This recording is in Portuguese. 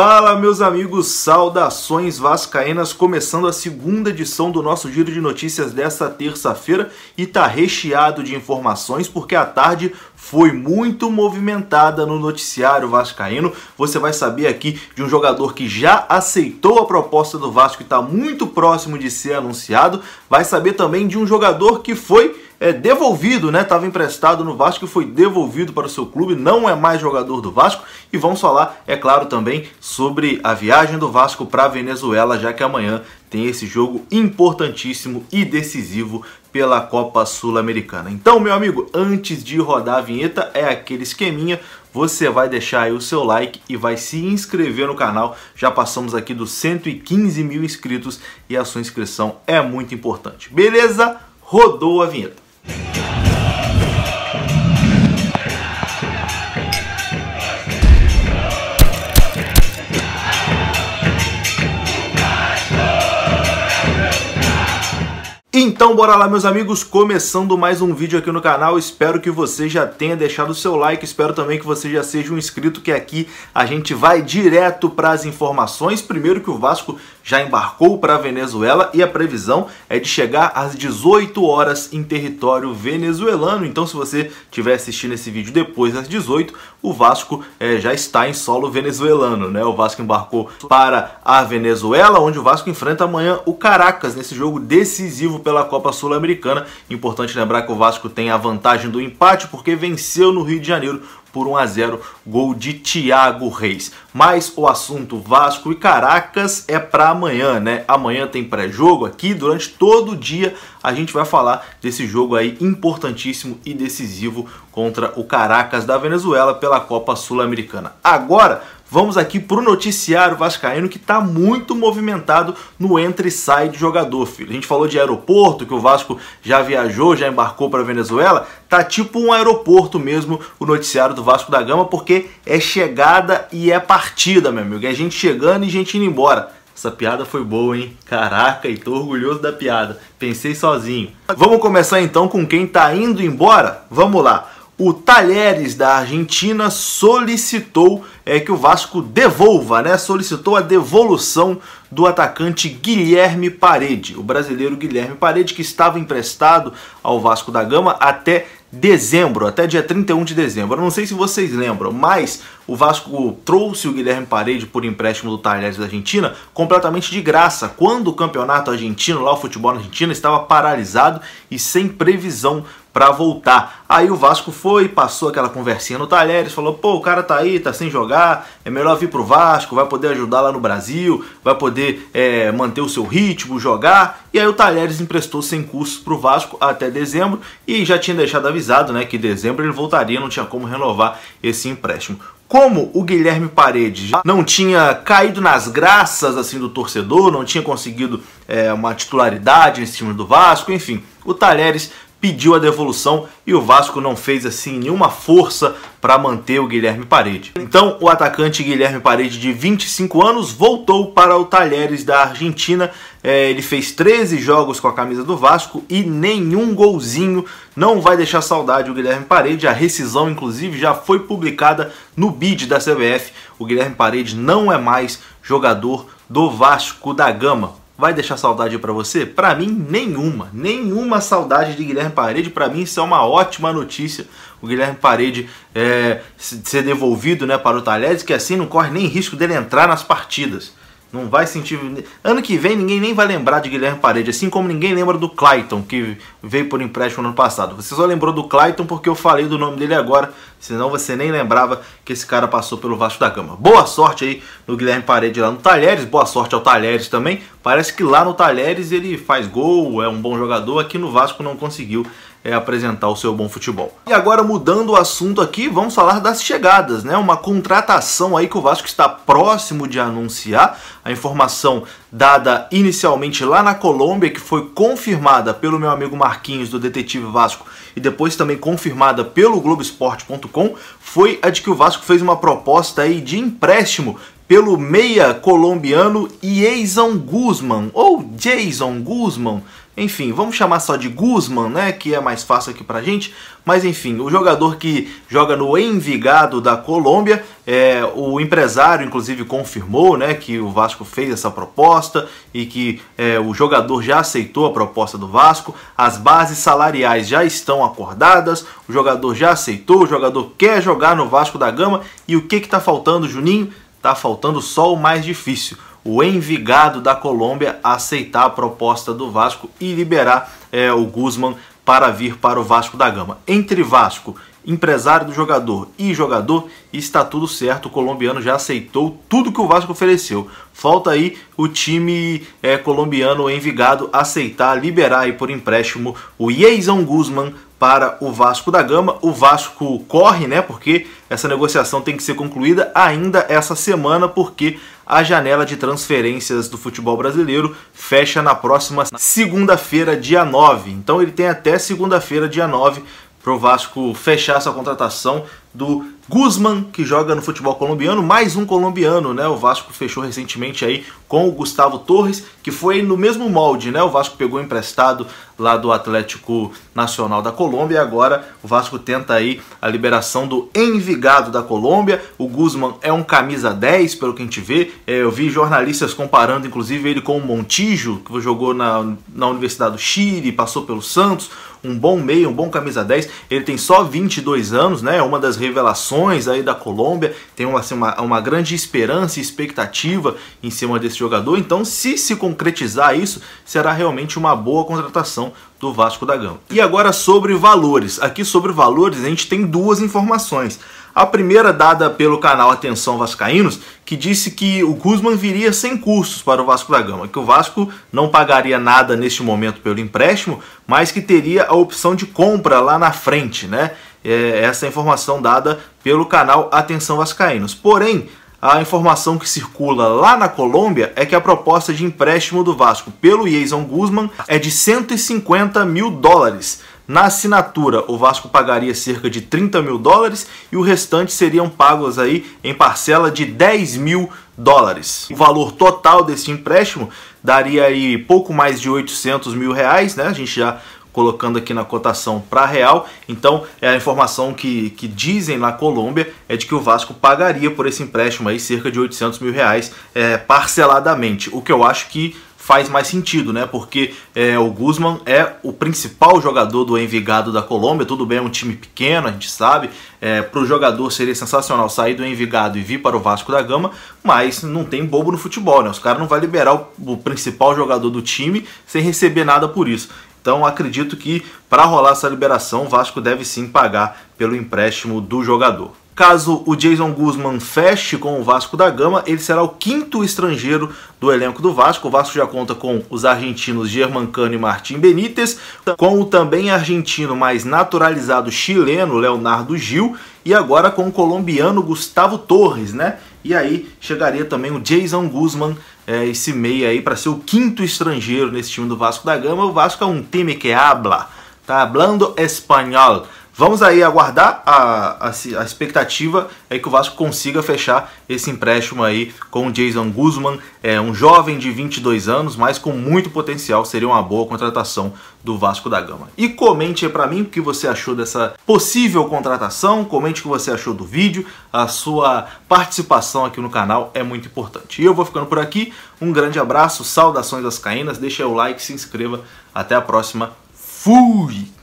Fala, meus amigos, saudações vascaínas, começando a segunda edição do nosso giro de notícias desta terça-feira e tá recheado de informações porque a tarde foi muito movimentada no noticiário vascaíno. Você vai saber aqui de um jogador que já aceitou a proposta do Vasco e está muito próximo de ser anunciado. Vai saber também de um jogador que foi é, devolvido, né? Estava emprestado no Vasco e foi devolvido para o seu clube, não é mais jogador do Vasco. E vamos falar, é claro, também sobre a viagem do Vasco para a Venezuela, já que amanhã tem esse jogo importantíssimo e decisivo pela Copa Sul-Americana. Então, meu amigo, antes de rodar a vinheta, é aquele esqueminha. Você vai deixar aí o seu like e vai se inscrever no canal. Já passamos aqui dos 115 mil inscritos e a sua inscrição é muito importante. Beleza? Rodou a vinheta. Então bora lá meus amigos, começando mais um vídeo aqui no canal, espero que você já tenha deixado o seu like, espero também que você já seja um inscrito, que aqui a gente vai direto para as informações. Primeiro que o Vasco já embarcou para a Venezuela e a previsão é de chegar às 18 horas em território venezuelano. Então, se você estiver assistindo esse vídeo depois das 18, o Vasco é, já está em solo venezuelano. Né? O Vasco embarcou para a Venezuela, onde o Vasco enfrenta amanhã o Caracas nesse jogo decisivo pela Copa Sul-Americana. Importante lembrar que o Vasco tem a vantagem do empate porque venceu no Rio de Janeiro por 1 a 0 gol de Thiago Reis. Mas o assunto Vasco e Caracas é para amanhã, né? Amanhã tem pré-jogo aqui, durante todo o dia a gente vai falar desse jogo aí importantíssimo e decisivo contra o Caracas da Venezuela pela Copa Sul-Americana. Agora, Vamos aqui pro noticiário vascaíno que tá muito movimentado no entre e sai de jogador, filho. A gente falou de aeroporto, que o Vasco já viajou, já embarcou para Venezuela, tá tipo um aeroporto mesmo o noticiário do Vasco da Gama, porque é chegada e é partida partida, meu amigo. É gente chegando e gente indo embora. Essa piada foi boa, hein? Caraca, e tô orgulhoso da piada. Pensei sozinho. Vamos começar então com quem tá indo embora? Vamos lá. O Talheres da Argentina solicitou é, que o Vasco devolva, né? Solicitou a devolução do atacante Guilherme Parede, o brasileiro Guilherme Parede, que estava emprestado ao Vasco da Gama até dezembro, até dia 31 de dezembro. Eu não sei se vocês lembram, mas o Vasco trouxe o Guilherme Parede por empréstimo do Talheres da Argentina completamente de graça, quando o campeonato argentino, lá o futebol argentino, estava paralisado e sem previsão para voltar. Aí o Vasco foi, passou aquela conversinha no Talheres, falou: pô, o cara tá aí, tá sem jogar, é melhor vir pro Vasco, vai poder ajudar lá no Brasil, vai poder é, manter o seu ritmo, jogar. E aí o Talheres emprestou sem custos pro Vasco até dezembro e já tinha deixado avisado né, que dezembro ele voltaria, não tinha como renovar esse empréstimo. Como o Guilherme Paredes não tinha caído nas graças assim do torcedor, não tinha conseguido é, uma titularidade em cima do Vasco, enfim, o Talheres pediu a devolução e o Vasco não fez assim nenhuma força para manter o Guilherme Parede. Então, o atacante Guilherme Parede, de 25 anos, voltou para o Talheres da Argentina. É, ele fez 13 jogos com a camisa do Vasco e nenhum golzinho. Não vai deixar saudade o Guilherme Parede. A rescisão, inclusive, já foi publicada no bid da CBF. O Guilherme Parede não é mais jogador do Vasco da Gama vai deixar saudade para você? Para mim, nenhuma. Nenhuma saudade de Guilherme Parede. Para mim, isso é uma ótima notícia. O Guilherme Parede é, ser devolvido né, para o Talheres, que assim não corre nem risco dele entrar nas partidas. Não vai sentir. Ano que vem ninguém nem vai lembrar de Guilherme Parede, assim como ninguém lembra do Clayton, que veio por empréstimo no ano passado. Você só lembrou do Clayton porque eu falei do nome dele agora, senão você nem lembrava que esse cara passou pelo Vasco da Gama. Boa sorte aí no Guilherme Parede lá no Talheres, boa sorte ao Talheres também. Parece que lá no Talheres ele faz gol, é um bom jogador, aqui no Vasco não conseguiu é, apresentar o seu bom futebol. E agora mudando o assunto aqui, vamos falar das chegadas, né? Uma contratação aí que o Vasco está próximo de anunciar. A informação dada inicialmente lá na Colômbia, que foi confirmada pelo meu amigo Marquinhos do Detetive Vasco e depois também confirmada pelo Globoesporte.com, foi a de que o Vasco fez uma proposta aí de empréstimo pelo meia colombiano Jason Guzman, ou Jason Guzman, enfim, vamos chamar só de Guzman, né, que é mais fácil aqui pra gente, mas enfim, o jogador que joga no Envigado da Colômbia, é, o empresário inclusive confirmou, né, que o Vasco fez essa proposta e que é, o jogador já aceitou a proposta do Vasco, as bases salariais já estão acordadas, o jogador já aceitou, o jogador quer jogar no Vasco da Gama e o que que tá faltando, Juninho? Tá faltando só o mais difícil. O Envigado da Colômbia aceitar a proposta do Vasco e liberar é, o Guzman para vir para o Vasco da Gama. Entre Vasco, empresário do jogador e jogador, está tudo certo. O colombiano já aceitou tudo que o Vasco ofereceu. Falta aí o time é, colombiano Envigado aceitar, liberar aí por empréstimo o Yeison Guzman para o Vasco da Gama. O Vasco corre, né? Porque essa negociação tem que ser concluída ainda essa semana, porque a janela de transferências do futebol brasileiro fecha na próxima segunda-feira, dia 9. Então ele tem até segunda-feira, dia 9, para o Vasco fechar essa contratação do Guzman, que joga no futebol colombiano, mais um colombiano, né? O Vasco fechou recentemente aí com o Gustavo Torres, que foi no mesmo molde, né? O Vasco pegou emprestado lá do Atlético Nacional da Colômbia e agora o Vasco tenta aí a liberação do Envigado da Colômbia. O Guzman é um camisa 10, pelo que a gente vê. É, eu vi jornalistas comparando, inclusive, ele com o Montijo, que jogou na, na Universidade do Chile, passou pelo Santos um bom meio, um bom camisa 10. Ele tem só 22 anos, né? É uma das revelações aí da Colômbia. Tem uma, assim, uma, uma grande esperança e expectativa em cima desse jogador. Então, se se concretizar isso, será realmente uma boa contratação do Vasco da Gama. E agora sobre valores. Aqui sobre valores a gente tem duas informações. A primeira dada pelo canal Atenção Vascaínos, que disse que o Guzman viria sem custos para o Vasco da Gama, que o Vasco não pagaria nada neste momento pelo empréstimo, mas que teria a opção de compra lá na frente, né? É essa é informação dada pelo canal Atenção Vascaínos. Porém, a informação que circula lá na Colômbia é que a proposta de empréstimo do Vasco pelo Jason Guzman é de 150 mil dólares. Na assinatura, o Vasco pagaria cerca de 30 mil dólares e o restante seriam pagos aí em parcela de 10 mil dólares. O valor total desse empréstimo daria aí pouco mais de 800 mil reais, né? A gente já colocando aqui na cotação para real. Então, é a informação que, que dizem na Colômbia é de que o Vasco pagaria por esse empréstimo aí cerca de 800 mil reais é, parceladamente, o que eu acho que faz mais sentido, né? Porque é, o Guzman é o principal jogador do Envigado da Colômbia. Tudo bem, é um time pequeno, a gente sabe. É, para o jogador seria sensacional sair do Envigado e vir para o Vasco da Gama, mas não tem bobo no futebol, né? Os caras não vão liberar o, o principal jogador do time sem receber nada por isso. Então acredito que para rolar essa liberação, o Vasco deve sim pagar pelo empréstimo do jogador. Caso o Jason Guzman feche com o Vasco da Gama, ele será o quinto estrangeiro do elenco do Vasco. O Vasco já conta com os argentinos Germancano e Martim Benítez, com o também argentino, mas naturalizado chileno Leonardo Gil e agora com o colombiano Gustavo Torres, né? E aí chegaria também o Jason Guzman, é, esse meia aí, para ser o quinto estrangeiro nesse time do Vasco da Gama. O Vasco é um time que habla, tá? Hablando espanhol. Vamos aí aguardar a, a, a, expectativa é que o Vasco consiga fechar esse empréstimo aí com o Jason Guzman, é um jovem de 22 anos, mas com muito potencial, seria uma boa contratação do Vasco da Gama. E comente aí para mim o que você achou dessa possível contratação, comente o que você achou do vídeo, a sua participação aqui no canal é muito importante. E eu vou ficando por aqui, um grande abraço, saudações às caínas, deixa o like, se inscreva, até a próxima, fui!